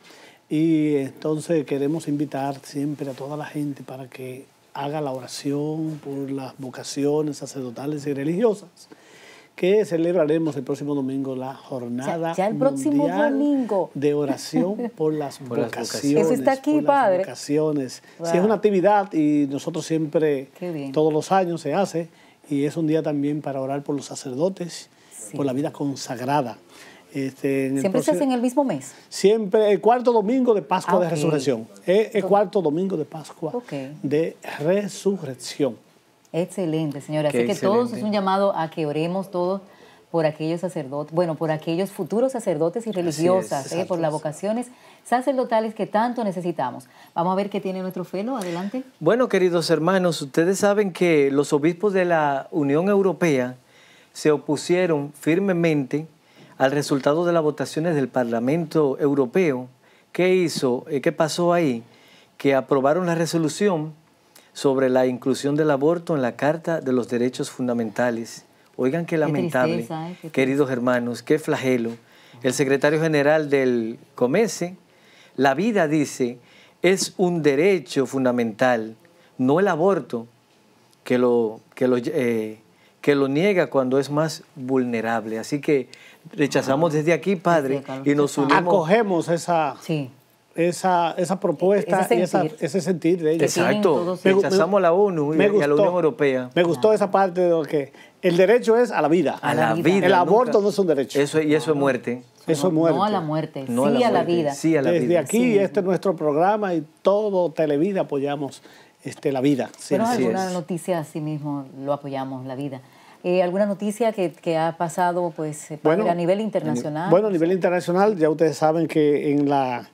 y entonces queremos invitar siempre a toda la gente para que haga la oración por las vocaciones sacerdotales y religiosas que celebraremos el próximo domingo la jornada ya, próximo domingo. de oración por las vocaciones. Eso está aquí, padre. Las Sí, es una actividad y nosotros siempre, todos los años se hace y es un día también para orar por los sacerdotes, por la vida consagrada. Este, ¿Siempre el se hace en el mismo mes? Siempre, el cuarto domingo de Pascua de Resurrección. El, cuarto domingo de Pascua de Resurrección. Excelente, señora. Así que todos es un llamado a que oremos todos por aquellos sacerdotes, bueno, por aquellos futuros sacerdotes y religiosas, eh, por las vocaciones sacerdotales que tanto necesitamos. Vamos a ver qué tiene nuestro felo, adelante. Bueno, queridos hermanos, ustedes saben que los obispos de la Unión Europea se opusieron firmemente al resultado de las votaciones del Parlamento Europeo. ¿Qué hizo? Eh, ¿Qué pasó ahí? Que aprobaron la resolución sobre la inclusión del aborto en la Carta de los Derechos Fundamentales. Oigan qué lamentable, eh, queridos hermanos, qué flagelo. El secretario general del COMESE, la vida, dice, es un derecho fundamental, no el aborto, que lo, que lo, eh, niega cuando es más vulnerable. Así que rechazamos desde aquí, Padre, y nos unimos. Acogemos esa esa, esa propuesta ese y ese sentir de ellos. Exacto, rechazamos la ONU y, a la Unión Europea. Me gustó esa parte de lo que el derecho es a la vida. A la vida. El aborto no es un derecho. y eso es muerte. Eso es muerte. No a la muerte, sí a la, vida. Desde aquí, este es nuestro programa y todo Televida apoyamos este, la vida. Sí, Pero alguna noticia así mismo lo apoyamos, la vida. Eh, ¿Alguna noticia que, ha pasado pues, eh, a nivel internacional? Bueno, a nivel internacional, ya ustedes saben que en la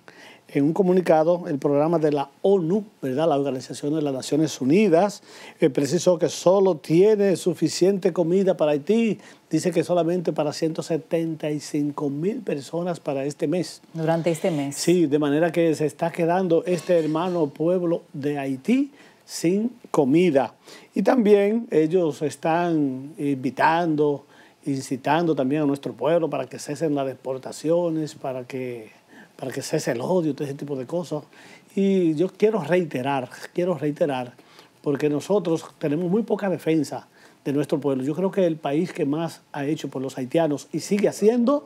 en un comunicado, el programa de la ONU, ¿verdad? la Organización de las Naciones Unidas, eh, precisó que solo tiene suficiente comida para Haití. Dice que solamente para 175 mil personas para este mes. Durante este mes. Sí, de manera que se está quedando este hermano pueblo de Haití sin comida. Y también ellos están invitando, incitando también a nuestro pueblo para que cesen las deportaciones, para que para que cese el odio, todo ese tipo de cosas. Y yo quiero reiterar, quiero reiterar, porque nosotros tenemos muy poca defensa de nuestro pueblo. Yo creo que el país que más ha hecho por los haitianos y sigue haciendo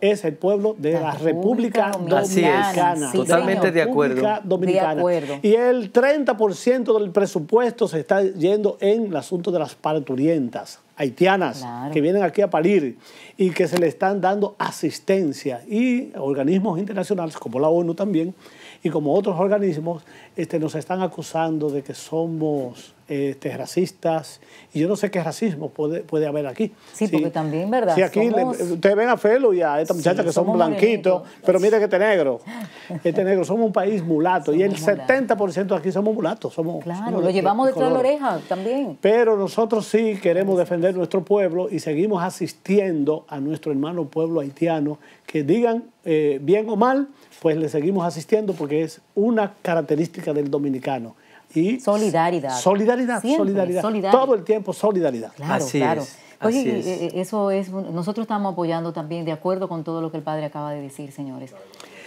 es el pueblo de la, República, Dominicana. totalmente de, acuerdo. Dominicana. de acuerdo. Y el 30% del presupuesto se está yendo en el asunto de las parturientas haitianas que vienen aquí a parir y que se le están dando asistencia. Y organismos internacionales, como la ONU también, y como otros organismos, este, nos están acusando de que somos este, racistas, y yo no sé qué racismo puede, haber aquí. Sí, porque también, ¿verdad? Sí, aquí ustedes ven a Felo y a esta muchacha que son blanquitos, pero mire que este negro, este negro, somos un país mulato, y el 70% de aquí somos mulatos. Somos, claro, lo llevamos de detrás de la oreja también. Pero nosotros sí queremos defender nuestro pueblo y seguimos asistiendo a nuestro hermano pueblo haitiano, que digan eh, bien o mal, pues le seguimos asistiendo porque es una característica del dominicano y solidaridad. Solidaridad, solidaridad, Todo el tiempo solidaridad. Claro, claro. Oye, eh, eso es, nosotros estamos apoyando también, de acuerdo con todo lo que el padre acaba de decir, señores.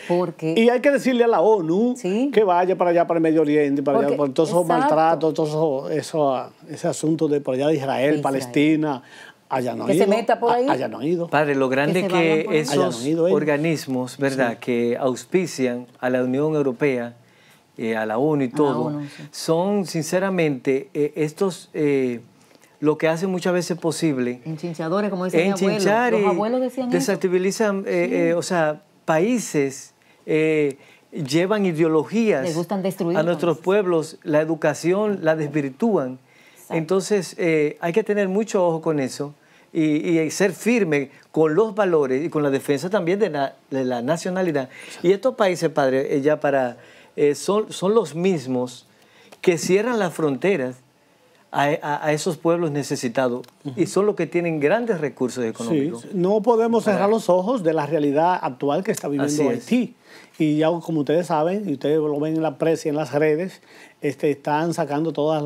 Porque, y hay que decirle a la ONU que vaya para allá, para el Medio Oriente, para allá, por todos esos maltratos, todo eso, ese asunto de por allá de Israel, Palestina, hayan que se meta por ahí. Padre, lo grande que, esos ¿eh? organismos, ¿verdad?, que auspician a la Unión Europea eh, a la ONU y todo, son sinceramente eh, estos... Eh, lo que hacen muchas veces posible. Enchinchadores, como dicen mi abuelo. Los abuelos decían Desestabilizan, o sea, países llevan ideologías a nuestros pueblos, la educación la desvirtúan. Entonces, hay que tener mucho ojo con eso. Y, ser firme con los valores y con la defensa también de, de la nacionalidad. Y estos países, padre, ya para eh, son, los mismos que cierran las fronteras a, esos pueblos necesitados y son los que tienen grandes recursos económicos. no podemos cerrar los ojos de la realidad actual que está viviendo Haití. Y ya como ustedes saben, y ustedes lo ven en la prensa y en las redes, este, están sacando todas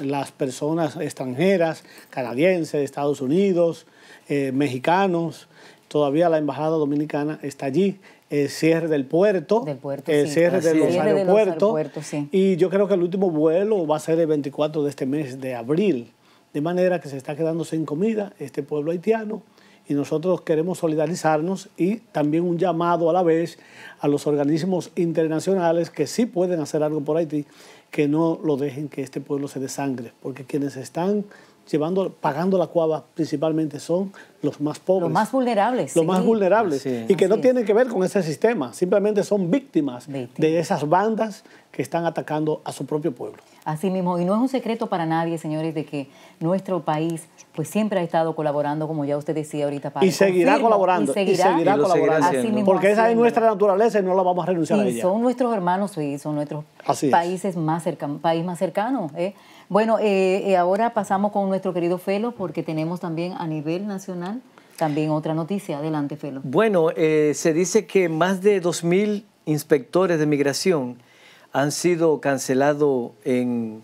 las, personas extranjeras, canadienses, Estados Unidos, eh, mexicanos. Todavía la Embajada Dominicana está allí el cierre del puerto, el cierre de los, aeropuertos. Y yo creo que el último vuelo va a ser el 24 de este mes de abril. De manera que se está quedando sin comida este pueblo haitiano y nosotros queremos solidarizarnos y también un llamado a la vez a los organismos internacionales que sí pueden hacer algo por Haití, que no lo dejen que este pueblo se desangre, porque quienes están llevando, pagando la cuava principalmente son los más pobres. Los más vulnerables. Los más vulnerables. Y que no tienen que ver con ese sistema, simplemente son víctimas, de esas bandas que están atacando a su propio pueblo. Así mismo, y no es un secreto para nadie, señores, de que nuestro país pues siempre ha estado colaborando, como ya usted decía ahorita, para Y seguirá colaborando. Y seguirá, colaborando. porque esa es nuestra naturaleza y no la vamos a renunciar a son nuestros hermanos, y son nuestros países más cercanos, país más cercano. ¿eh? Bueno, eh, eh, ahora pasamos con nuestro querido Felo porque tenemos también a nivel nacional también otra noticia. Adelante, Felo. Bueno, eh, se dice que más de 2.000 inspectores de migración han sido cancelados en,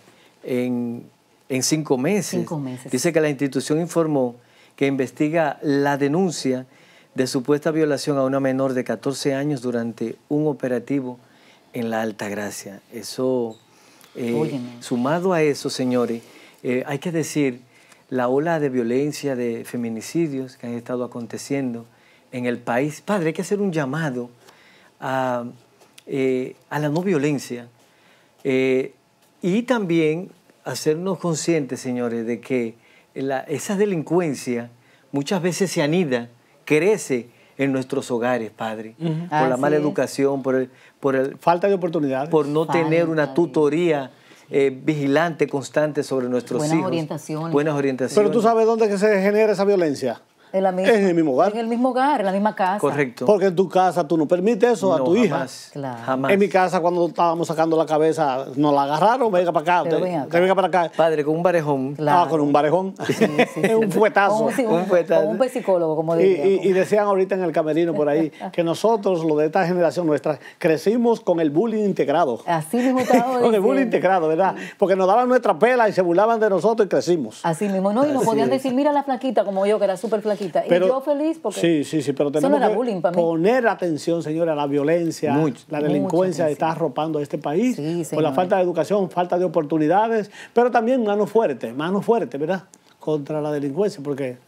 cinco, meses. cinco meses. Dice que la institución informó que investiga la denuncia de supuesta violación a una menor de 14 años durante un operativo en la Alta Gracia. Eso eh, sumado a eso, señores, eh, hay que decir la ola de violencia, de feminicidios que han estado aconteciendo en el país. Padre, hay que hacer un llamado a, eh, la no violencia y también hacernos conscientes, señores, de que esa delincuencia muchas veces se anida, crece en nuestros hogares, Padre, por la mala educación, por el, por el... Falta de oportunidades. Por no tener una tutoría. Eh, vigilante, constante sobre nuestros buenas hijos. Orientaciones. Buenas orientaciones. Pero tú sabes dónde que se genera esa violencia. En, el mismo hogar. En el mismo hogar, en la misma casa. Correcto. Porque en tu casa tú no permites eso a tu hija. Claro. Jamás. En mi casa, cuando estábamos sacando la cabeza, nos la agarraron, venga para acá. venga, para acá. Padre, con un barejón. Ah, con un barejón. Sí, un fuetazo. Un, fuetazo. un psicólogo, como Y, decían ahorita en el camerino por ahí que nosotros, los de esta generación nuestra, crecimos con el bullying integrado. Así mismo estaba Con el bullying integrado, ¿verdad? Porque nos daban nuestra pela y se burlaban de nosotros y crecimos. Así mismo, ¿no? Y nos podían decir, mira la flaquita, como yo, que era súper flaquita y yo feliz porque. Sí, sí, sí, pero tenemos que poner atención, señora, a la violencia, la delincuencia que está arropando a este país. por la falta de educación, falta de oportunidades, pero también mano fuerte, mano fuerte, ¿verdad? Contra la delincuencia, porque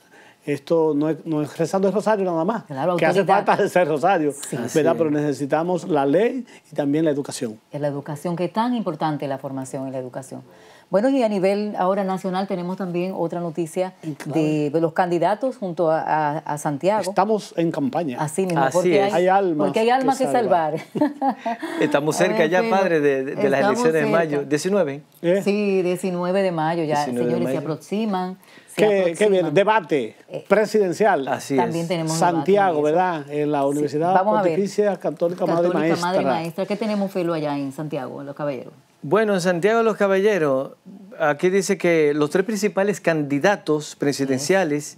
esto no es, rezando el rosario nada más, claro, que hace falta ser rosario, Pero necesitamos la ley y también la educación. Es la educación, que es tan importante la formación y la educación. Bueno, y a nivel ahora nacional tenemos también otra noticia de, los candidatos junto a, Santiago. Estamos en campaña. Así mismo, porque, hay, almas porque hay almas que, salvar. Estamos cerca ya, padre, de, las elecciones de mayo. 19. ¿Eh? Sí, 19 de mayo ya, señores, se aproximan. Qué bien, debate eh, presidencial. Así También tenemos Santiago, ¿verdad? En la Universidad Pontificia Católica, Madre Católica Maestra. Madre Maestra. ¿Qué tenemos, Filo, allá en Santiago, en Los Caballeros? Bueno, en Santiago los Caballeros, aquí dice que los tres principales candidatos presidenciales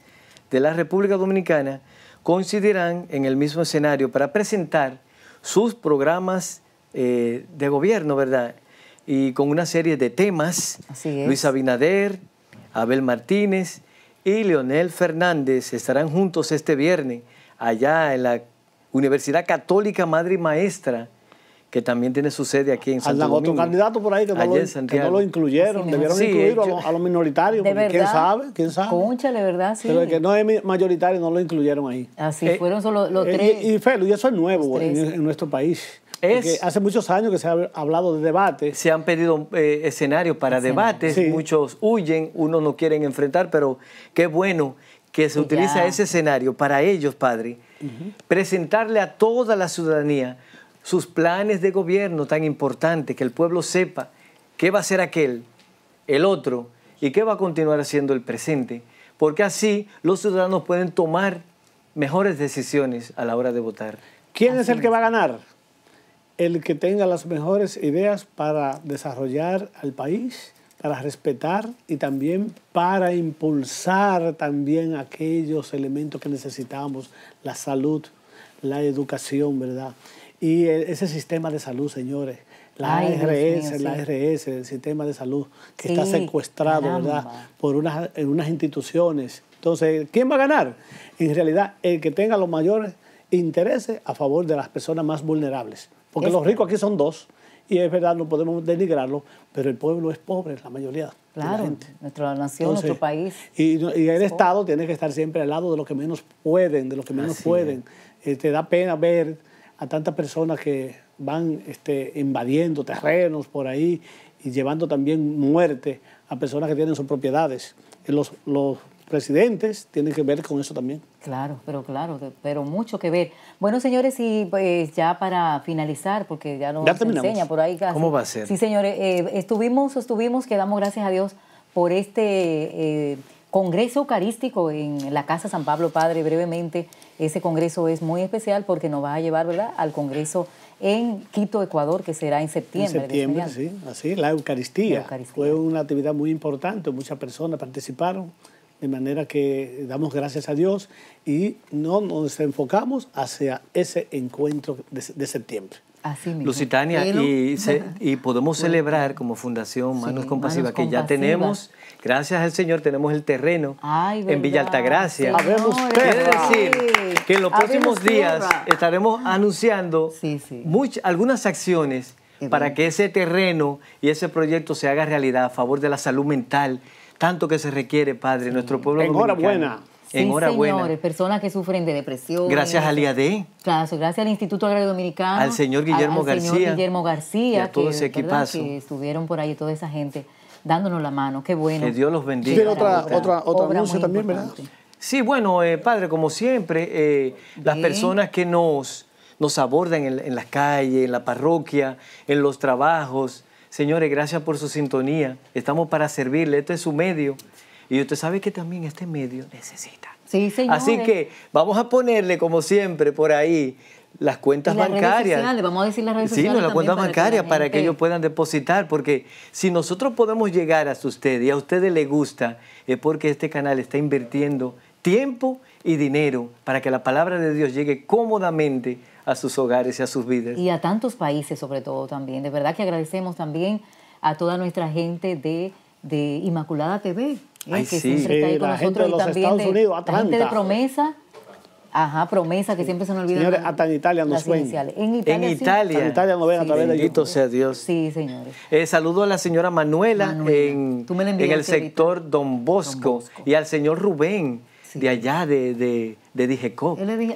de la República Dominicana coincidirán en el mismo escenario para presentar sus programas eh, de gobierno, ¿verdad? Y con una serie de temas. Así es. Luis Abinader, Abel Martínez y Leonel Fernández estarán juntos este viernes allá en la Universidad Católica Madre y Maestra, que también tiene su sede aquí en Santiago. Domingo. otro candidato por ahí que, no lo, incluyeron, debieron incluir a, los, minoritarios, quién sabe, quién sabe. Concha, de verdad, sí. Pero el que no es mayoritario no lo incluyeron ahí. Así eh, fueron solo los eh, tres. y, y eso es nuevo en nuestro país hace muchos años que se ha hablado de debate. Se han pedido eh, escenarios para debates, muchos huyen, unos no quieren enfrentar, pero qué bueno que se utiliza ese escenario para ellos, padre, presentarle a toda la ciudadanía sus planes de gobierno tan importantes, que el pueblo sepa qué va a ser aquel, el otro, y qué va a continuar haciendo el presente, porque así los ciudadanos pueden tomar mejores decisiones a la hora de votar. ¿Quién es el que va a ganar? el que tenga las mejores ideas para desarrollar al país, para respetar y también para impulsar también aquellos elementos que necesitamos, la salud, la educación, ¿verdad? Y e, ese sistema de salud, señores, la ARS, el sistema de salud, que está secuestrado, ¿verdad?, por unas, en unas instituciones. Entonces, ¿quién va a ganar? En realidad, el que tenga los mayores intereses a favor de las personas más vulnerables. Porque los ricos aquí son dos. Y es verdad, no podemos denigrarlo, pero el pueblo es pobre, la mayoría claro, de la Nuestra nación, nuestro país. Y, el Estado tiene que estar siempre al lado de los que menos pueden, de los que menos pueden. Eh, te da pena ver a tantas personas que van este, invadiendo terrenos por ahí y llevando también muerte a personas que tienen sus propiedades. Los, los presidentes tienen que ver con eso también. Claro, pero claro, pero mucho que ver. Bueno, señores, y pues ya para finalizar, porque ya nos enseña por ahí casi. ¿Cómo va a ser? Sí, señores, eh, estuvimos, estuvimos, quedamos gracias a Dios por este eh, Congreso Eucarístico en la Casa San Pablo Padre, brevemente. Ese congreso es muy especial porque nos va a llevar, ¿verdad?, al Congreso en Quito, Ecuador, que será en septiembre. En septiembre, sí, así, la Eucaristía. Fue una actividad muy importante, muchas personas participaron. De manera que damos gracias a Dios y no nos enfocamos hacia ese encuentro de, septiembre. Así mismo. Lusitania, y, podemos celebrar como Fundación Manos compasiva Compasivas, que ya tenemos, gracias al Señor, tenemos el terreno en Villa Altagracia. Quiere decir que en los próximos días estaremos anunciando algunas acciones para que ese terreno y ese proyecto se haga realidad a favor de la salud mental tanto que se requiere, Padre, en nuestro pueblo Enhorabuena. Sí, Enhorabuena. señores, personas que sufren de depresión. Gracias al IAD. Claro, gracias al Instituto Agrario Dominicano. Al señor Guillermo García. al García. Señor Guillermo García. Y a todo ese equipazo. Que estuvieron por ahí toda esa gente dándonos la mano. Qué bueno. Que Dios los bendiga. otra, otra, también, ¿verdad? Sí, bueno, eh, Padre, como siempre, eh, las personas que nos, nos abordan en las calles, en la parroquia, en los trabajos, Señores, gracias por su sintonía. Estamos para servirle. Este es su medio. Y usted sabe que también este medio necesita. Sí, señor. Así que vamos a ponerle, como siempre, por ahí las cuentas las bancarias. Redes vamos a decir las redes sí, sociales. Sí, las cuentas bancarias para que ellos puedan depositar, porque si nosotros podemos llegar hasta usted y a ustedes les gusta, es porque este canal está invirtiendo tiempo y dinero para que la palabra de Dios llegue cómodamente a sus hogares y a sus vidas. Y a tantos países sobre todo también. De verdad que agradecemos también a toda nuestra gente de, de Inmaculada TV, eh, que sí. siempre con la nosotros gente de los Estados Unidos, la gente de Promesa. Ajá, promesa que siempre se nos olvida. Señores, hasta en Italia nos ven. En Italia. En Italia. En Italia nos ven a través bendito sea Dios. Sí, señores. Eh, saludo a la señora Manuela, En, en, el sector Don Bosco, y al señor Rubén de allá, de de dije,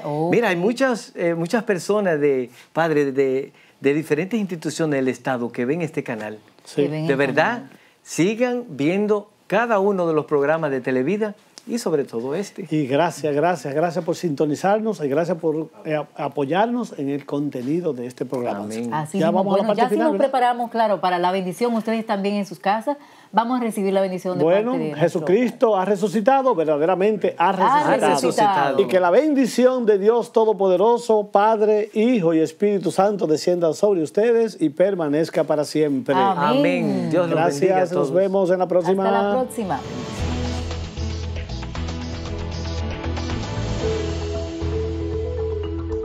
oh. Mira, hay muchas, eh, muchas personas de padres de, de, diferentes instituciones del Estado que ven este canal. de verdad, sigan viendo cada uno de los programas de Televida y sobre todo este. Y gracias, gracias, gracias por sintonizarnos y gracias por eh, apoyarnos en el contenido de este programa. Así ya vamos ya nos preparamos, claro, para la bendición, ustedes también en sus casas vamos a recibir la bendición de Bueno, parte de Jesucristo ha resucitado, verdaderamente ha resucitado. Y que la bendición de Dios Todopoderoso, Padre, Hijo y Espíritu Santo descienda sobre ustedes y permanezca para siempre. Amén. Dios Gracias, los bendiga a todos. nos vemos en la próxima. Hasta la próxima.